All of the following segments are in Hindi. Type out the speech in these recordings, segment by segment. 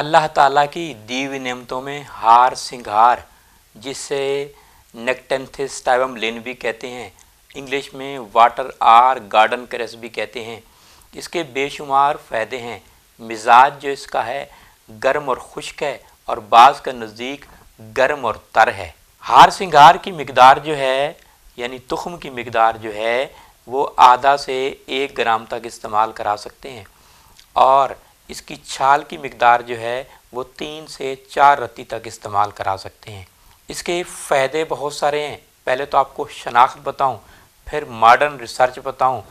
अल्लाह ताला की दीवी नियमतों में हार सिंगार जिसे नेक्टेंथिस टाइवम लेन भी कहते हैं इंग्लिश में वाटर आर गार्डन क्रेस भी कहते हैं इसके बेशुमार फ़ायदे हैं मिजाज जो इसका है गर्म और खुश्क है और बाज़ का नज़दीक गर्म और तर है हार सिंगार की मकदार जो है यानी तुखम की मकदार जो है वो आधा से एक ग्राम तक इस्तेमाल करा सकते हैं और इसकी छाल की मकदार जो है वो तीन से चार रत्ती तक इस्तेमाल करा सकते हैं इसके फ़ायदे बहुत सारे हैं पहले तो आपको शनाख्त बताऊं, फिर मॉडर्न रिसर्च बताऊं,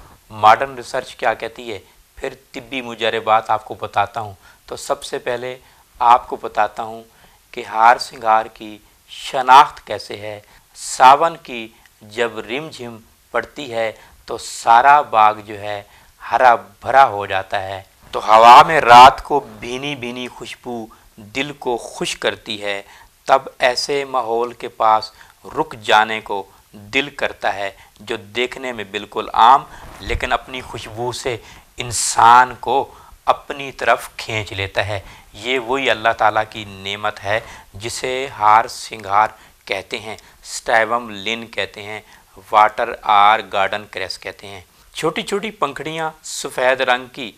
मॉडर्न रिसर्च क्या कहती है फिर तिब्बी मुजरबात आपको बताता हूं। तो सबसे पहले आपको बताता हूं कि हार सिंगार की शनाख्त कैसे है सावन की जब रिमझिम पड़ती है तो सारा बाग जो है हरा भरा हो जाता है तो हवा में रात को भीनी भीनी खुशबू दिल को खुश करती है तब ऐसे माहौल के पास रुक जाने को दिल करता है जो देखने में बिल्कुल आम लेकिन अपनी खुशबू से इंसान को अपनी तरफ खींच लेता है ये वही अल्लाह ताला की नेमत है जिसे हार सिंगार कहते हैं स्टैवम लिन कहते हैं वाटर आर गार्डन क्रेस कहते हैं छोटी छोटी पंखड़ियाँ सफ़ेद रंग की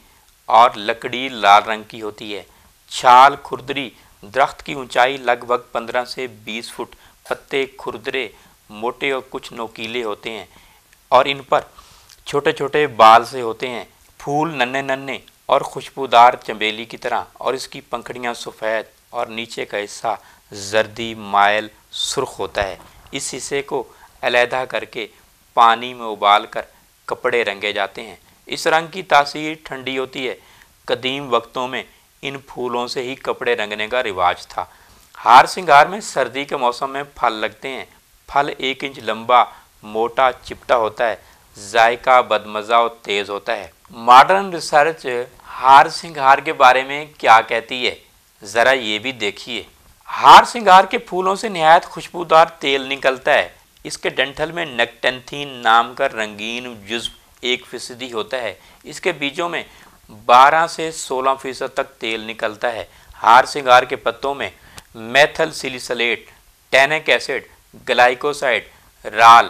और लकड़ी लाल रंग की होती है छाल खुरदरी दरख्त की ऊंचाई लगभग 15 से 20 फुट पत्ते खुरदरे मोटे और कुछ नोकीले होते हैं और इन पर छोटे छोटे बाल से होते हैं फूल नन्हे नन्हे और खुशबूदार चमेली की तरह और इसकी पंखड़ियाँ सफ़ेद और नीचे का हिस्सा जर्दी मायल सुर्ख होता है इस हिस्से को अलहदा करके पानी में उबाल कर कपड़े रंगे जाते हैं इस रंग की तासीर ठंडी होती है कदीम वक्तों में इन फूलों से ही कपड़े रंगने का रिवाज था हार सिंगार में सर्दी के मौसम में फल लगते हैं फल एक इंच लंबा मोटा चिपटा होता है जायका बदमज़ा और तेज़ होता है मॉडर्न रिसर्च हार सिंगार के बारे में क्या कहती है ज़रा ये भी देखिए हार सिंगार के फूलों से नहायत खुशबूदार तेल निकलता है इसके डंठल में नेक्टेंथीन नाम का रंगीन जुज्व एक फीसदी होता है इसके बीजों में 12 से 16 फीसद तक तेल निकलता है हार सिंगार के पत्तों में methyl salicylate tannic acid glycoside राल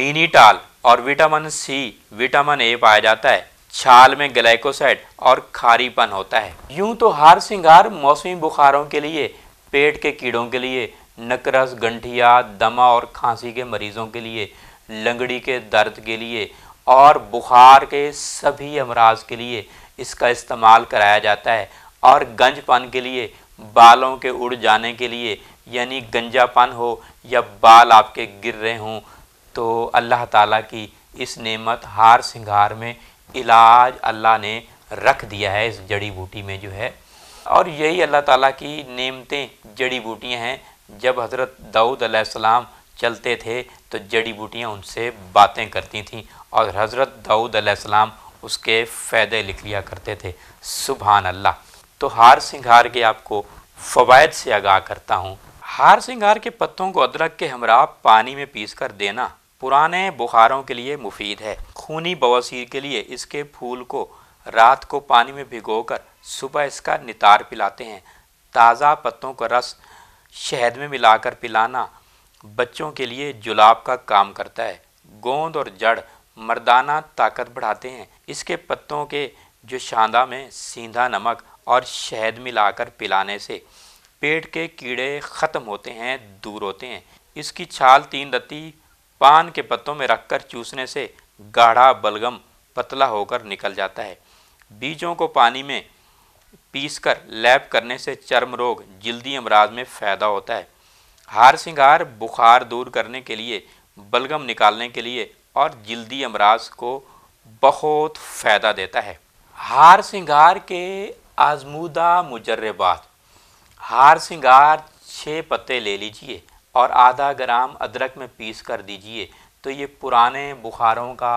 मिनीटाल और विटामिन सी विटामिन ए पाया जाता है छाल में ग्लाइकोसाइड और खारीपन होता है यूं तो हार सिंगार मौसमी बुखारों के लिए पेट के कीड़ों के लिए नकरस गंठिया दमा और खांसी के मरीजों के लिए लंगड़ी के दर्द के लिए और बुखार के सभी अमराज के लिए इसका इस्तेमाल कराया जाता है और गंजपन के लिए बालों के उड़ जाने के लिए यानी गंजापन हो या बाल आपके गिर रहे हों तो अल्लाह ताला की इस नेमत हार सिंगार में इलाज अल्लाह ने रख दिया है इस जड़ी बूटी में जो है और यही अल्लाह ताला की नेमतें जड़ी बूटियां हैं जब हज़रत दाऊद अलैहिस्सलाम चलते थे तो जड़ी बूटियाँ उनसे बातें करती थीं और हज़रत दाऊद अलैहिस्सलाम उसके फ़ायदे लिख लिया करते थे सुबहान अल्लाह तो हार सिंगार के आपको फ़वाद से आगाह करता हूँ हार सिंगार के पत्तों को अदरक के हमरा पानी में पीस कर देना पुराने बुखारों के लिए मुफीद है खूनी बवासीर के लिए इसके फूल को रात को पानी में भिगोकर सुबह इसका नितार पिलाते हैं ताज़ा पत्तों का रस शहद में मिलाकर पिलाना बच्चों के लिए जुलाब का काम करता है गोंद और जड़ मर्दाना ताकत बढ़ाते हैं इसके पत्तों के जो शांदा में सीधा नमक और शहद मिलाकर पिलाने से पेट के कीड़े ख़त्म होते हैं दूर होते हैं इसकी छाल तीन दत्ती पान के पत्तों में रखकर चूसने से गाढ़ा बलगम पतला होकर निकल जाता है बीजों को पानी में पीसकर लैब करने से चर्म रोग जल्दी अमराज में फ़ायदा होता है हार सिंगार बुखार दूर करने के लिए बलगम निकालने के लिए और जल्दी अमराज को बहुत फ़ायदा देता है हार सिंगार के आजमूदा मुजर्रबात हार सिंगार छः पत्ते ले लीजिए और आधा ग्राम अदरक में पीस कर दीजिए तो ये पुराने बुखारों का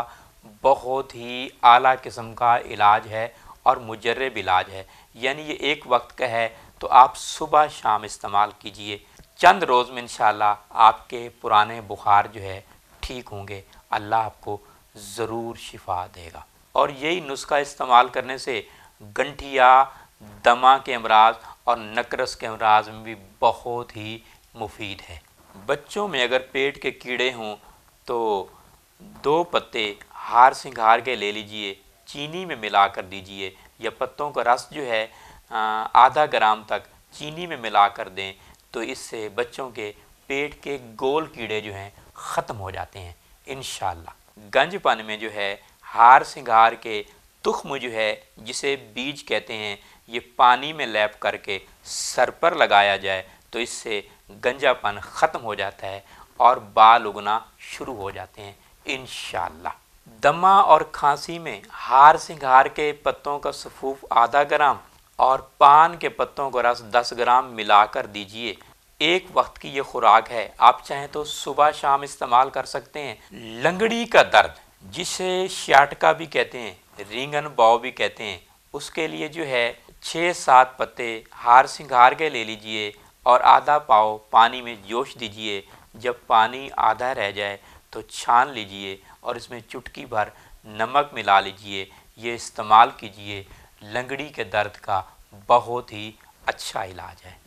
बहुत ही आला किस्म का इलाज है और मुजरब इलाज है यानी ये एक वक्त का है तो आप सुबह शाम इस्तेमाल कीजिए चंद रोज़ में इंशाल्लाह आपके पुराने बुखार जो है ठीक होंगे अल्लाह आपको ज़रूर शिफा देगा और यही नुस्खा इस्तेमाल करने से गंठिया दमा के अमराज और नकरस के अमराज में भी बहुत ही मुफीद है बच्चों में अगर पेट के कीड़े हों तो दो पत्ते हार सिंगार के ले लीजिए चीनी में मिला कर दीजिए या पत्तों का रस जो है आधा ग्राम तक चीनी में मिला कर दें तो इससे बच्चों के पेट के गोल कीड़े जो हैं ख़त्म हो जाते हैं इन गंजपन में जो है हार सिंगार के तुख्म जो है जिसे बीज कहते हैं ये पानी में लैप करके सर पर लगाया जाए तो इससे गंजापन ख़त्म हो जाता है और बाल उगना शुरू हो जाते हैं इन दमा और खांसी में हार सिंगार के पत्तों का सफूफ आधा ग्राम और पान के पत्तों का रस 10 ग्राम मिलाकर दीजिए एक वक्त की ये खुराक है आप चाहें तो सुबह शाम इस्तेमाल कर सकते हैं लंगड़ी का दर्द जिसे श्याटका भी कहते हैं रिंगन बाव भी कहते हैं उसके लिए जो है छः सात पत्ते हार सिंगार के ले लीजिए और आधा पाव पानी में जोश दीजिए जब पानी आधा रह जाए तो छान लीजिए और इसमें चुटकी भर नमक मिला लीजिए ये इस्तेमाल कीजिए लंगड़ी के दर्द का बहुत ही अच्छा इलाज है